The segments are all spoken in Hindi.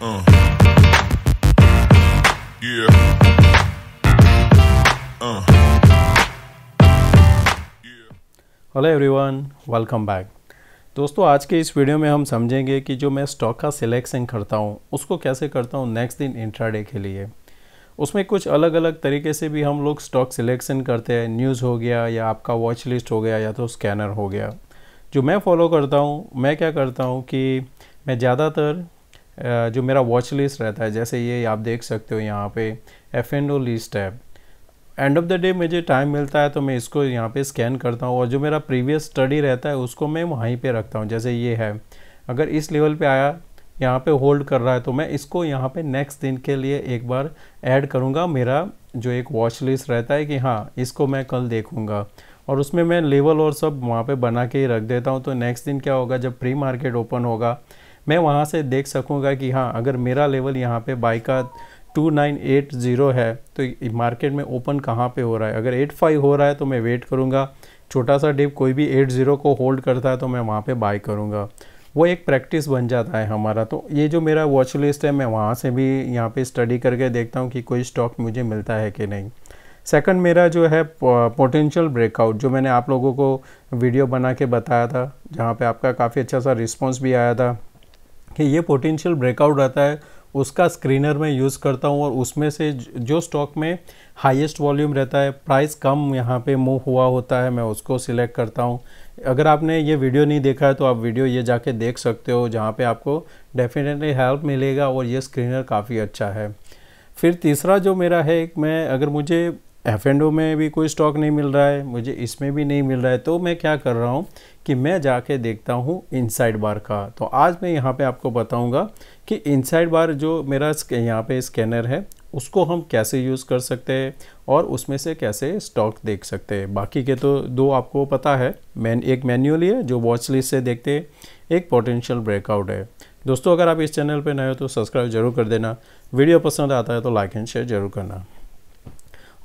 Uh. Yeah. Uh. Hello everyone welcome back दोस्तों आज के इस वीडियो में हम समझेंगे कि जो मैं स्टॉक का सिलेक्शन करता हूँ उसको कैसे करता हूँ नेक्स्ट दिन इंट्राडे के लिए उसमें कुछ अलग अलग तरीके से भी हम लोग स्टॉक सिलेक्शन करते हैं न्यूज़ हो गया या आपका वॉच लिस्ट हो गया या तो स्कैनर हो गया जो मैं फॉलो करता हूँ मैं क्या करता हूँ कि मैं ज़्यादातर जो मेरा वॉच लिस्ट रहता है जैसे ये आप देख सकते हो यहाँ पे एफ एंड ओ लिस्ट है एंड ऑफ द डे मुझे टाइम मिलता है तो मैं इसको यहाँ पे स्कैन करता हूँ और जो मेरा प्रीवियस स्टडी रहता है उसको मैं वहीं पे रखता हूँ जैसे ये है अगर इस लेवल पे आया यहाँ पे होल्ड कर रहा है तो मैं इसको यहाँ पे नेक्स्ट दिन के लिए एक बार ऐड करूँगा मेरा जो एक वॉच लिस्ट रहता है कि हाँ इसको मैं कल देखूँगा और उसमें मैं लेवल और सब वहाँ पर बना के ही रख देता हूँ तो नेक्स्ट दिन क्या होगा जब प्री मार्केट ओपन होगा मैं वहाँ से देख सकूँगा कि हाँ अगर मेरा लेवल यहाँ पे बाई का 2980 है तो मार्केट में ओपन कहाँ पे हो रहा है अगर 85 हो रहा है तो मैं वेट करूँगा छोटा सा डिप कोई भी 80 को होल्ड करता है तो मैं वहाँ पे बाई करूँगा वो एक प्रैक्टिस बन जाता है हमारा तो ये जो मेरा वॉच लिस्ट है मैं वहाँ से भी यहाँ पे स्टडी करके देखता हूँ कि कोई स्टॉक मुझे मिलता है कि नहीं सेकंड मेरा जो है पोटेंशियल ब्रेकआउट जो मैंने आप लोगों को वीडियो बना के बताया था जहाँ पे आपका काफ़ी अच्छा सा रिस्पांस भी आया था कि ये पोटेंशियल ब्रेकआउट रहता है उसका स्क्रीनर मैं यूज़ करता हूँ और उसमें से जो स्टॉक में हाईएस्ट वॉल्यूम रहता है प्राइस कम यहाँ पे मूव हुआ होता है मैं उसको सिलेक्ट करता हूँ अगर आपने ये वीडियो नहीं देखा है तो आप वीडियो ये जाके देख सकते हो जहाँ पे आपको डेफिनेटली हेल्प मिलेगा और ये स्क्रीनर काफ़ी अच्छा है फिर तीसरा जो मेरा है मैं अगर मुझे एफ एंड ओ में भी कोई स्टॉक नहीं मिल रहा है मुझे इसमें भी नहीं मिल रहा है तो मैं क्या कर रहा हूँ कि मैं जाके देखता हूँ इनसाइड बार का तो आज मैं यहाँ पे आपको बताऊँगा कि इनसाइड बार जो मेरा यहाँ पे स्कैनर है उसको हम कैसे यूज़ कर सकते हैं और उसमें से कैसे स्टॉक देख सकते हैं बाकी के तो दो आपको पता है मैन एक मैन्यूअली है जो वॉच लिस्ट से देखते हैं एक पोटेंशियल ब्रेकआउट है दोस्तों अगर आप इस चैनल पर नए हो तो सब्सक्राइब जरूर कर देना वीडियो पसंद आता है तो लाइक एंड शेयर जरूर करना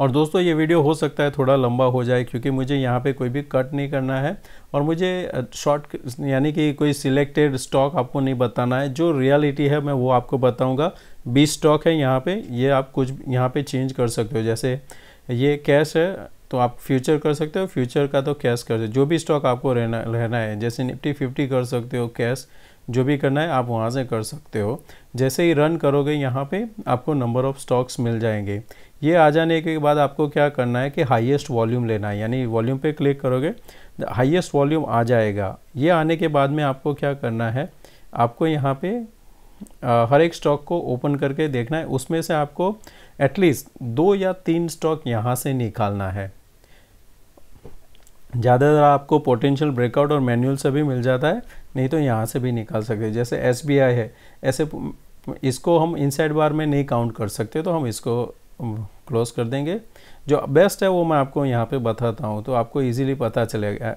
और दोस्तों ये वीडियो हो सकता है थोड़ा लंबा हो जाए क्योंकि मुझे यहाँ पे कोई भी कट नहीं करना है और मुझे शॉर्ट यानी कि कोई सिलेक्टेड स्टॉक आपको नहीं बताना है जो रियलिटी है मैं वो आपको बताऊँगा बीस स्टॉक है यहाँ पे ये आप कुछ यहाँ पे चेंज कर सकते हो जैसे ये कैश है तो आप फ्यूचर कर सकते हो फ्यूचर का तो कैश कर सकते हो जो भी स्टॉक आपको रहना रहना है जैसे निफ्टी फिफ्टी कर सकते हो कैश जो भी करना है आप वहाँ से कर सकते हो जैसे ही रन करोगे यहाँ पे आपको नंबर ऑफ़ स्टॉक्स मिल जाएंगे ये आ जाने के बाद आपको क्या करना है कि हाईएस्ट वॉल्यूम लेना है यानी वॉल्यूम पे क्लिक करोगे हाईएस्ट वॉल्यूम आ जाएगा ये आने के बाद में आपको क्या करना है आपको यहाँ पे आ, हर एक स्टॉक को ओपन करके देखना है उसमें से आपको एटलीस्ट दो या तीन स्टॉक यहाँ से निकालना है ज़्यादातर आपको पोटेंशियल ब्रेकआउट और मैनुअल से भी मिल जाता है नहीं तो यहाँ से भी निकाल सकते जैसे एस है ऐसे इसको हम साइड बार में नहीं काउंट कर सकते तो हम इसको क्लोज कर देंगे जो बेस्ट है वो मैं आपको यहाँ पे बताता हूँ तो आपको इजीली पता चलेगा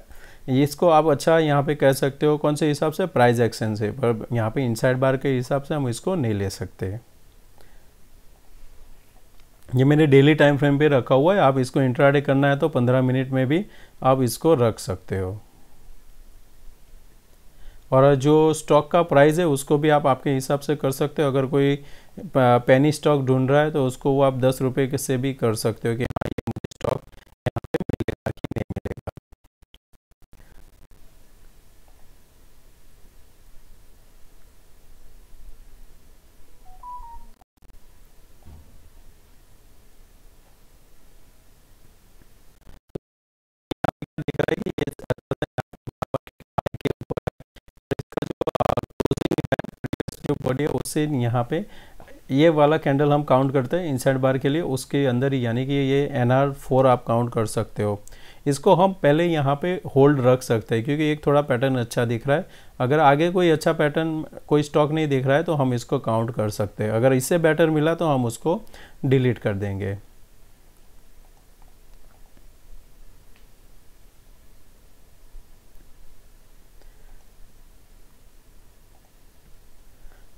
इसको आप अच्छा यहाँ पे कह सकते हो कौन से हिसाब से प्राइस एक्शन से पर यहाँ पे इनसाइड बार के हिसाब से हम इसको नहीं ले सकते ये मैंने डेली टाइम फ्रेम पे रखा हुआ है आप इसको इंट्राडे करना है तो 15 मिनट में भी आप इसको रख सकते हो और जो स्टॉक का प्राइस है उसको भी आप आपके हिसाब से कर सकते हो अगर कोई पेनी स्टॉक ढूंढ रहा है तो उसको वो आप दस रुपये से भी कर सकते हो कि हाँ ये मुझे स्टॉक यहाँ पे मिलेगा कि नहीं मिलेगा दिख रहा है कि और ये उससे यहाँ पे ये वाला कैंडल हम काउंट करते हैं इंसाइड बार के लिए उसके अंदर ही यानी कि ये एन आर फोर आप काउंट कर सकते हो इसको हम पहले यहाँ पे होल्ड रख सकते हैं क्योंकि एक थोड़ा पैटर्न अच्छा दिख रहा है अगर आगे कोई अच्छा पैटर्न कोई स्टॉक नहीं दिख रहा है तो हम इसको काउंट कर सकते हैं अगर इससे बेटर मिला तो हम उसको डिलीट कर देंगे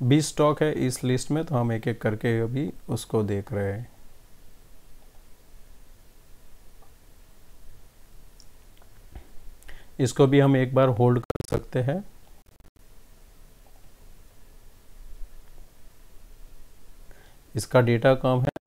बीस स्टॉक है इस लिस्ट में तो हम एक एक करके अभी उसको देख रहे हैं इसको भी हम एक बार होल्ड कर सकते हैं इसका डेटा कम है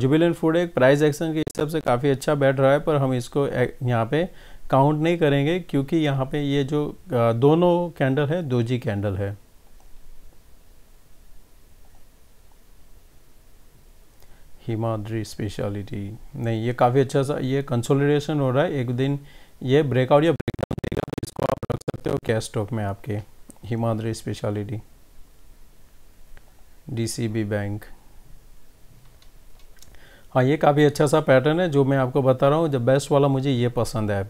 जुबिलेंट फूड एक प्राइस एक्शन के हिसाब से काफ़ी अच्छा बैठ रहा है पर हम इसको यहाँ पे काउंट नहीं करेंगे क्योंकि यहाँ पे ये जो दोनों कैंडल है दो जी कैंडल है हिमाद्री स्पेशलिटी नहीं ये काफ़ी अच्छा सा ये कंसोलिडेशन हो रहा है एक दिन ये ब्रेकआउट या ब्रेकडाउन देगा तो इसको आप रख सकते हो कैश स्टॉक में आपके हिमाद्री स्पेशलिटी डीसीबी बैंक हाँ ये काफ़ी अच्छा सा पैटर्न है जो मैं आपको बता रहा हूँ जब बेस्ट वाला मुझे ये पसंद है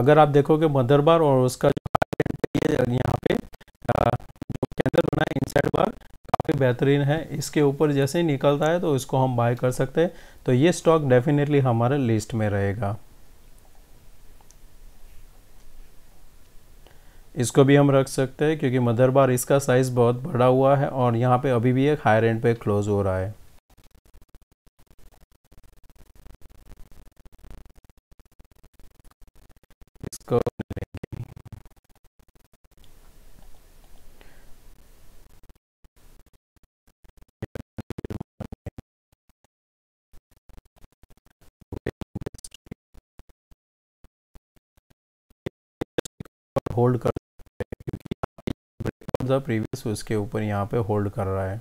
अगर आप देखोगे मदर बार और उसका जो यहाँ पे जो कैंडल बना है इनसाइड बार काफ़ी बेहतरीन है इसके ऊपर जैसे ही निकलता है तो इसको हम बाय कर सकते हैं तो ये स्टॉक डेफिनेटली हमारे लिस्ट में रहेगा इसको भी हम रख सकते हैं क्योंकि मदर बार इसका साइज़ बहुत बड़ा हुआ है और यहाँ पे अभी भी एक हायर एंड पे क्लोज हो रहा है होल्ड कर क्योंकि प्रीवियस उसके ऊपर यहाँ पे होल्ड कर रहा है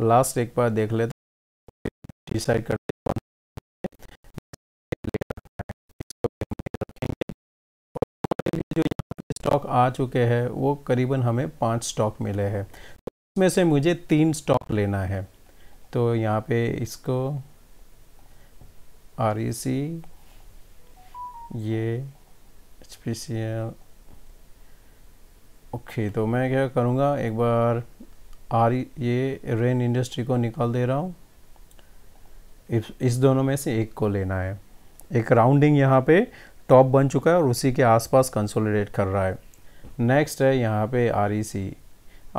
लास्ट एक बार देख लेते डिसाइड कर स्टॉक आ चुके हैं वो करीबन हमें पांच स्टॉक मिले हैं उसमें से मुझे तीन स्टॉक लेना है तो यहाँ पे इसको आर e ये एच सी ओके तो मैं क्या करूँगा एक बार आर ये रेन इंडस्ट्री को निकाल दे रहा हूँ इस, दोनों में से एक को लेना है एक राउंडिंग यहाँ पे टॉप बन चुका है और उसी के आसपास कंसोलिडेट कर रहा है नेक्स्ट है यहाँ पे आर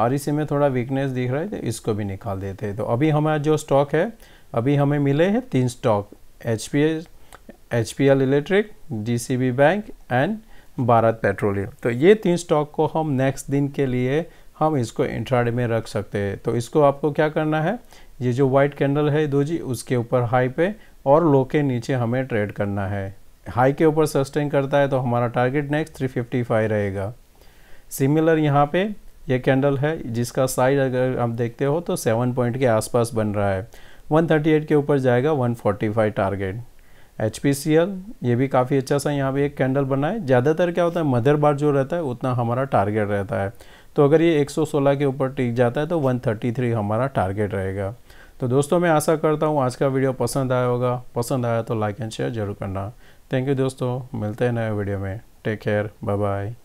आर e e में थोड़ा वीकनेस दिख रहा है तो इसको भी निकाल देते हैं तो अभी हमारा जो स्टॉक है अभी हमें मिले हैं तीन stock H P H P L electric D C B bank and Bharat Petroleum तो ये तीन स्टॉक को हम नेक्स्ट दिन के लिए हम इसको इंट्राडे में रख सकते हैं तो इसको आपको क्या करना है ये जो वाइट कैंडल है दो जी उसके ऊपर हाई पे और लो के नीचे हमें ट्रेड करना है हाई के ऊपर सस्टेन करता है तो हमारा टारगेट नेक्स्ट 355 रहेगा सिमिलर यहाँ पे ये कैंडल है जिसका साइज अगर आप देखते हो तो 7 पॉइंट के आसपास बन रहा है 138 के ऊपर जाएगा 145 टारगेट एच ये भी काफ़ी अच्छा सा यहाँ पे एक कैंडल बना है ज़्यादातर क्या होता है मदर बार जो रहता है उतना हमारा टारगेट रहता है तो अगर ये 116 के ऊपर टिक जाता है तो 133 हमारा टारगेट रहेगा तो दोस्तों मैं आशा करता हूँ आज का वीडियो पसंद आया होगा पसंद आया तो लाइक एंड शेयर जरूर करना थैंक यू दोस्तों मिलते हैं नए वीडियो में टेक केयर बाय बाय